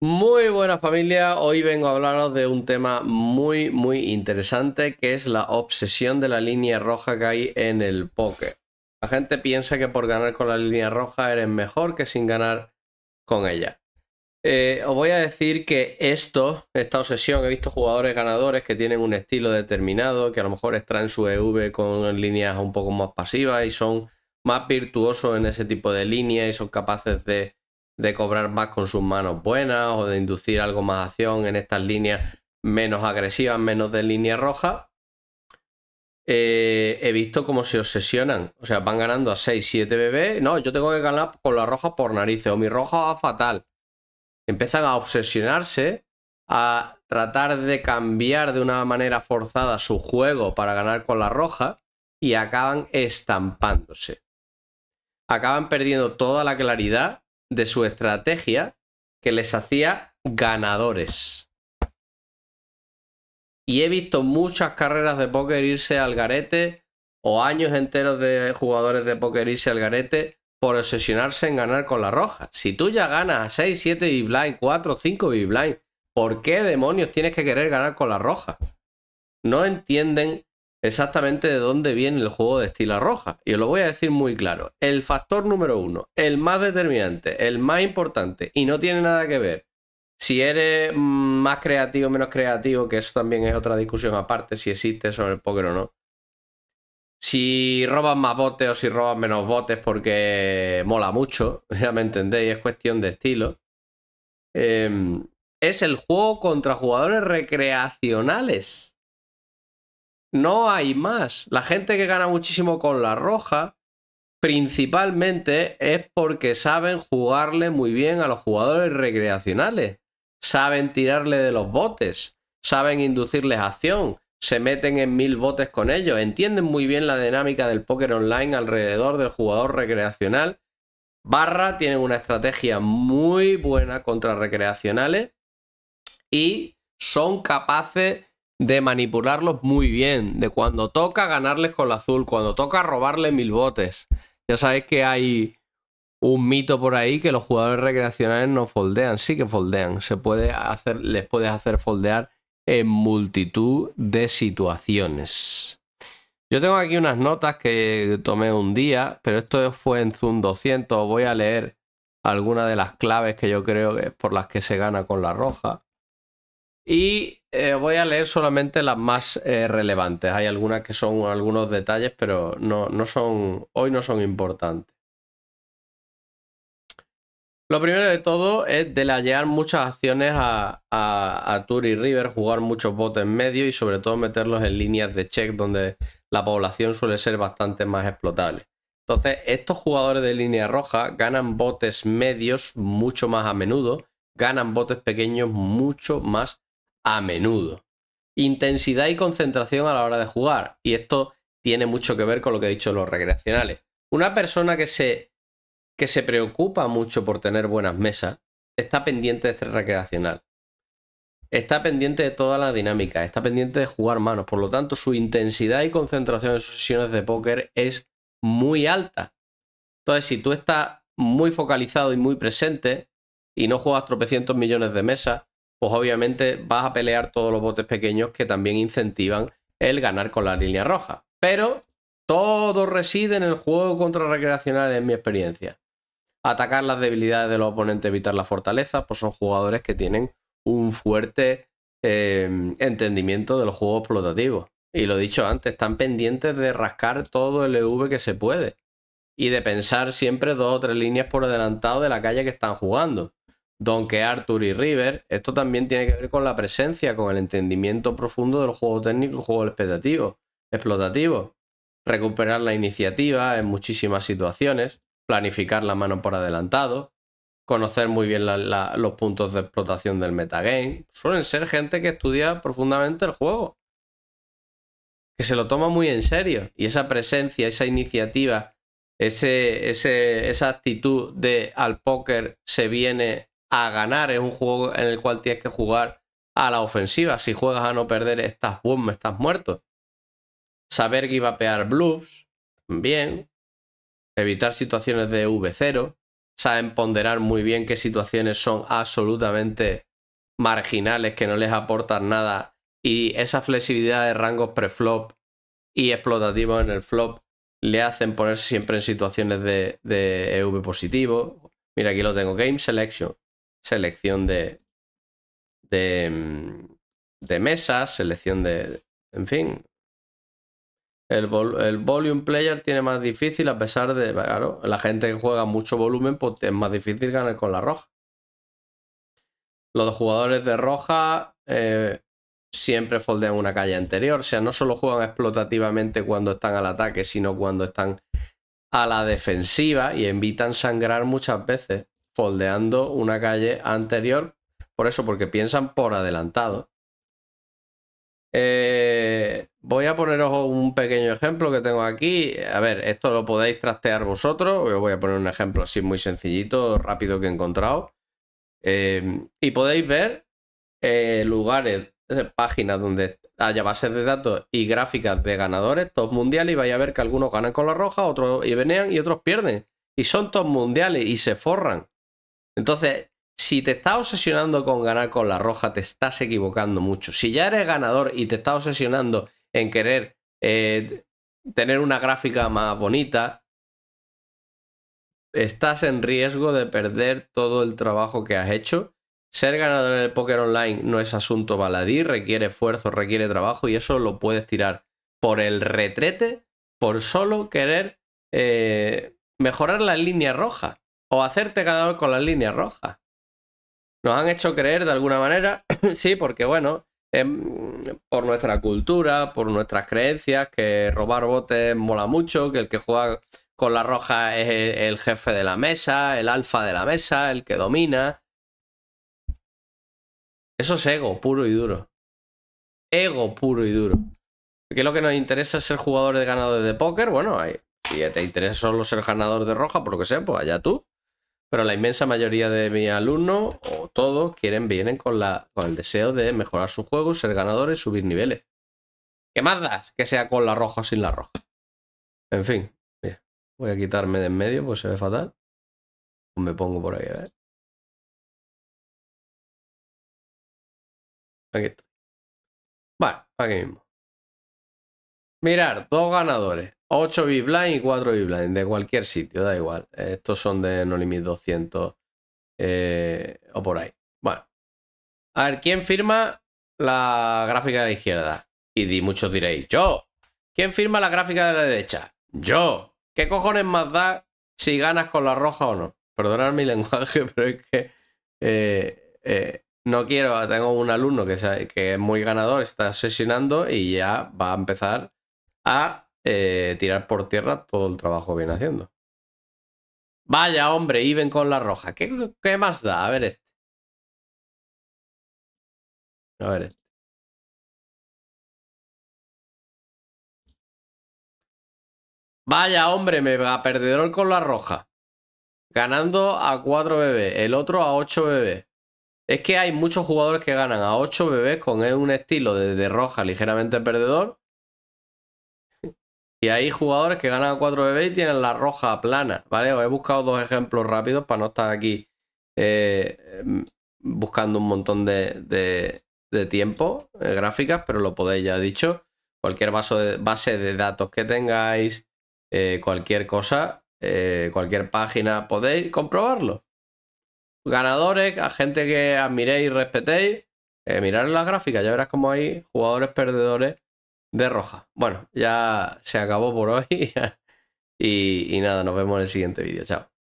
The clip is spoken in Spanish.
Muy buena familia, hoy vengo a hablaros de un tema muy muy interesante que es la obsesión de la línea roja que hay en el póker. La gente piensa que por ganar con la línea roja eres mejor que sin ganar con ella. Eh, os voy a decir que esto, esta obsesión, he visto jugadores ganadores que tienen un estilo determinado, que a lo mejor extraen su EV con líneas un poco más pasivas y son más virtuosos en ese tipo de líneas y son capaces de de cobrar más con sus manos buenas o de inducir algo más acción en estas líneas menos agresivas, menos de línea roja. Eh, he visto cómo se obsesionan. O sea, van ganando a 6, 7 bebés. No, yo tengo que ganar con la roja por narices o mi roja va fatal. Empiezan a obsesionarse, a tratar de cambiar de una manera forzada su juego para ganar con la roja y acaban estampándose. Acaban perdiendo toda la claridad de su estrategia que les hacía ganadores. Y he visto muchas carreras de póker irse al garete o años enteros de jugadores de póker irse al garete por obsesionarse en ganar con la roja. Si tú ya ganas a 6, 7 B blind, 4, 5 B blind, ¿por qué demonios tienes que querer ganar con la roja? No entienden exactamente de dónde viene el juego de estilo roja. Y os lo voy a decir muy claro. El factor número uno, el más determinante, el más importante, y no tiene nada que ver si eres más creativo o menos creativo, que eso también es otra discusión aparte, si existe sobre el póker o no. Si robas más botes o si robas menos botes porque mola mucho, ya me entendéis, es cuestión de estilo. Em, es el juego contra jugadores recreacionales. No hay más. La gente que gana muchísimo con la roja, principalmente es porque saben jugarle muy bien a los jugadores recreacionales. Saben tirarle de los botes, saben inducirles acción, se meten en mil botes con ellos, entienden muy bien la dinámica del póker online alrededor del jugador recreacional. Barra tienen una estrategia muy buena contra recreacionales y son capaces de manipularlos muy bien, de cuando toca ganarles con la azul, cuando toca robarle mil botes. Ya sabéis que hay un mito por ahí que los jugadores recreacionales no foldean, sí que foldean, se puede hacer, les puedes hacer foldear en multitud de situaciones. Yo tengo aquí unas notas que tomé un día, pero esto fue en Zoom 200, voy a leer algunas de las claves que yo creo que por las que se gana con la roja. Y eh, voy a leer solamente las más eh, relevantes. Hay algunas que son algunos detalles, pero no, son. Hoy no son importantes. Lo primero de todo es delayar muchas acciones a, a, Tour y River, jugar muchos botes medios y sobre todo meterlos en líneas de check donde la población suele ser bastante más explotable. Entonces, estos jugadores de línea roja ganan botes medios mucho más a menudo, ganan botes pequeños mucho más a menudo. Intensidad y concentración a la hora de jugar. Y esto tiene mucho que ver con lo que he dicho los recreacionales. Una persona que se, que se preocupa mucho por tener buenas mesas está pendiente de este recreacional. Está pendiente de toda la dinámica, está pendiente de jugar manos. Por lo tanto, su intensidad y concentración en sus sesiones de póker es muy alta. Entonces, si tú estás muy focalizado y muy presente y no juegas tropecientos millones de mesas, pues obviamente vas a pelear todos los botes pequeños que también incentivan el ganar con la línea roja. Pero todo reside en el juego contra recreacional en mi experiencia. Atacar las debilidades de los oponentes, evitar la fortaleza, pues son jugadores que tienen un fuerte em, entendimiento del juego explotativo. Y lo he dicho antes, están pendientes de rascar todo el EV que se puede. Y de pensar siempre dos o tres líneas por adelantado de la calle que están jugando. Donkey Arthur y River, esto también tiene que ver con la presencia, con el entendimiento profundo del juego técnico y juego expectativo, explotativo. Recuperar la iniciativa en muchísimas situaciones, planificar la mano por adelantado, conocer muy bien los puntos de explotación del metagame. Suelen ser gente que estudia profundamente el juego, que se lo toma muy en serio. Y esa presencia, esa iniciativa, esa actitud de al póker se viene a ganar. Es un juego en el cual tienes que jugar a la ofensiva. Si juegas a no perder, estás boom, estás muerto. Saber que iba a pear bluffs, bien. Evitar situaciones de V0. Saben ponderar muy bien qué situaciones son absolutamente marginales, que no les aportan nada. Y esa flexibilidad de rangos pre-flop y explotativos en el flop le hacen ponerse siempre en situaciones de, de EV positivo. Mira, aquí lo tengo. Game Selection selección de, mm, de, mesas, selección de... En fin. El, volume player tiene más difícil a pesar de... Claro, la gente que juega mucho volumen pues es más difícil ganar con la roja. Los jugadores de roja eh, siempre foldean una calle anterior. O sea, no solo juegan explotativamente cuando están al ataque, sino cuando están a la defensiva y evitan sangrar muchas veces foldeando una calle anterior. Por eso, porque piensan por adelantado. Eh, voy a poneros un pequeño ejemplo que tengo aquí. A ver, esto lo podéis trastear vosotros. Os voy a poner un ejemplo así muy sencillito, rápido que he encontrado. Eh, y podéis ver eh, lugares, páginas donde haya bases de datos y gráficas de ganadores, top mundiales, y vais a ver que algunos ganan con la roja, otros y venean y otros pierden. Y son top mundiales y se forran. Entonces, si te estás obsesionando con ganar con la roja, te estás equivocando mucho. Si ya eres ganador y te estás obsesionando en querer eh, tener una gráfica más bonita, estás en riesgo de perder todo el trabajo que has hecho. Ser ganador en el póker online no es asunto baladí, requiere esfuerzo, requiere trabajo y eso lo puedes tirar por el retrete, por solo querer eh, mejorar la línea roja o hacerte ganador con las líneas rojas. Nos han hecho creer de alguna manera, sí, porque bueno, em, por nuestra cultura, por nuestras creencias, que robar botes mola mucho, que el que juega con la roja es el, jefe de la mesa, el alfa de la mesa, el que domina. Eso es ego puro y duro. Ego puro y duro. ¿Qué es lo que nos interesa es ser jugadores ganadores de póker? Bueno, hay, si te interesa solo ser ganador de roja, por lo que sea, pues allá tú pero la inmensa mayoría de mis alumnos o todos quieren vienen con, la, con el deseo de mejorar su juego, ser ganadores, subir niveles. ¿Qué más das? Que sea con la roja o sin la roja. En fin, voy a quitarme de en medio, pues se ve fatal. Pues me pongo por ahí a ver. Aquí está. Vale, aquí mismo. Mirar, dos ganadores. 8 B-Blind y 4 B-Blind, de cualquier sitio, da igual. Estos son de No 200 eh, o por ahí. Bueno, a ver, ¿quién firma la gráfica de la izquierda? Y muchos diréis, yo. ¿Quién firma la gráfica de la derecha? Yo. ¿Qué cojones más da si ganas con la roja o no? Perdonad mi lenguaje, pero es que eh, eh, no quiero. Tengo un alumno que, que es muy ganador, está asesinando y ya va a empezar a eh, tirar por tierra todo el trabajo que viene haciendo. Vaya, hombre, ven con la roja. ¿Qué, más da? A ver este. A ver este. Vaya, hombre, me va perdedor con la roja. Ganando a 4 bebés, el otro a 8 bebés. Es que hay muchos jugadores que ganan a 8 bebés con un estilo de roja ligeramente perdedor y hay jugadores que ganan 4 bebés y tienen la roja plana, ¿vale? Os he buscado dos ejemplos rápidos para no estar aquí eh, mm, buscando un montón de, tiempo, eh, gráficas, pero lo podéis, ya he dicho. Cualquier base de datos que tengáis, eh, cualquier cosa, cualquier página, podéis comprobarlo. Ganadores, a gente que admiréis y respetéis, mirar las gráficas, ya verás cómo hay jugadores perdedores de roja. Bueno, ya se acabó por hoy y, y nada, nos vemos en el siguiente vídeo. Chao.